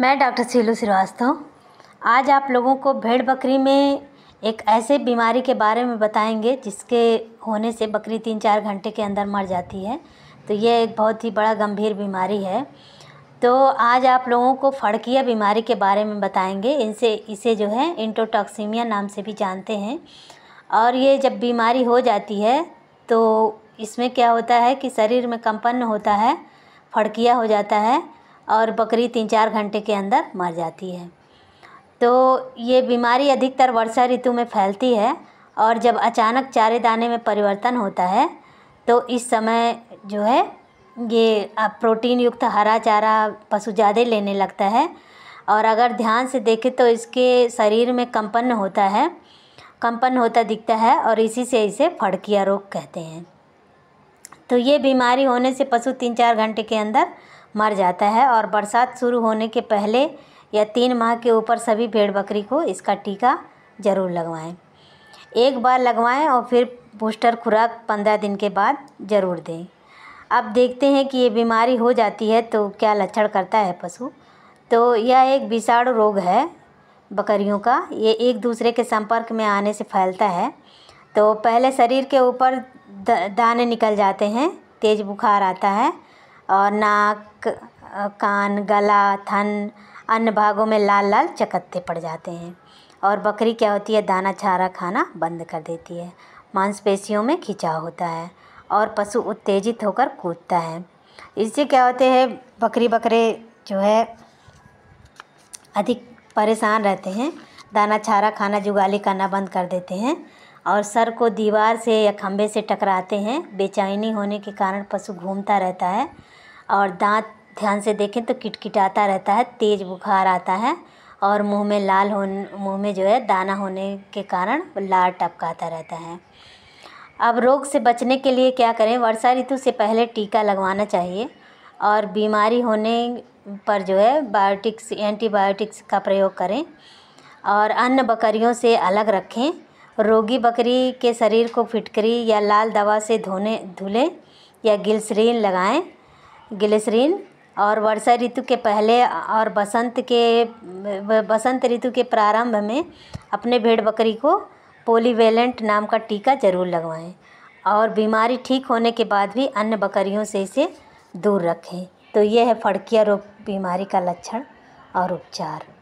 मैं डॉक्टर सीलू श्रीवास्तव आज आप लोगों को भेड़ बकरी में एक ऐसे बीमारी के बारे में बताएंगे जिसके होने से बकरी तीन चार घंटे के अंदर मर जाती है तो ये एक बहुत ही बड़ा गंभीर बीमारी है तो आज आप लोगों को फड़किया बीमारी के बारे में बताएंगे इनसे इसे जो है इंटोटॉक्सीमिया नाम से भी जानते हैं और ये जब बीमारी हो जाती है तो इसमें क्या होता है कि शरीर में कंपन होता है फड़किया हो जाता है और बकरी तीन चार घंटे के अंदर मर जाती है तो ये बीमारी अधिकतर वर्षा ऋतु में फैलती है और जब अचानक चारे दाने में परिवर्तन होता है तो इस समय जो है ये आप प्रोटीन युक्त हरा चारा पशु ज़्यादा लेने लगता है और अगर ध्यान से देखें तो इसके शरीर में कंपन होता है कंपन होता दिखता है और इसी से इसे फड़किया रोग कहते हैं तो ये बीमारी होने से पशु तीन चार घंटे के अंदर मर जाता है और बरसात शुरू होने के पहले या तीन माह के ऊपर सभी भेड़ बकरी को इसका टीका ज़रूर लगवाएं एक बार लगवाएं और फिर बूस्टर खुराक पंद्रह दिन के बाद ज़रूर दें अब देखते हैं कि ये बीमारी हो जाती है तो क्या लक्षण करता है पशु तो यह एक विषाणु रोग है बकरियों का ये एक दूसरे के संपर्क में आने से फैलता है तो पहले शरीर के ऊपर दाने निकल जाते हैं तेज़ बुखार आता है और नाक कान गला थन अन्य भागों में लाल लाल चकत्ते पड़ जाते हैं और बकरी क्या होती है दाना चारा खाना बंद कर देती है मांसपेशियों में खिंचाव होता है और पशु उत्तेजित होकर कूदता है इससे क्या होते हैं बकरी बकरे जो है अधिक परेशान रहते हैं दाना छारा खाना जुगाली करना बंद कर देते हैं और सर को दीवार से या खम्भे से टकराते हैं बेचैनी होने के कारण पशु घूमता रहता है और दाँत ध्यान से देखें तो किटकिटाता रहता है तेज़ बुखार आता है और मुँह में लाल हो मुँह में जो है दाना होने के कारण लार टपकाता रहता है अब रोग से बचने के लिए क्या करें वर्षा ऋतु से पहले टीका लगवाना चाहिए और बीमारी होने पर जो है बायोटिक्स एंटीबायोटिक्स का प्रयोग करें और अन्य बकरियों से अलग रखें रोगी बकरी के शरीर को फिटकरी या लाल दवा से धोने धुलें या गिल्सरीन लगाएं ग्लिसरीन और वर्षा ऋतु के पहले और बसंत के बसंत ऋतु के प्रारंभ में अपने भेड़ बकरी को पोलीवेलेंट नाम का टीका ज़रूर लगवाएं और बीमारी ठीक होने के बाद भी अन्य बकरियों से इसे दूर रखें तो यह है फड़किया रोग बीमारी का लक्षण और उपचार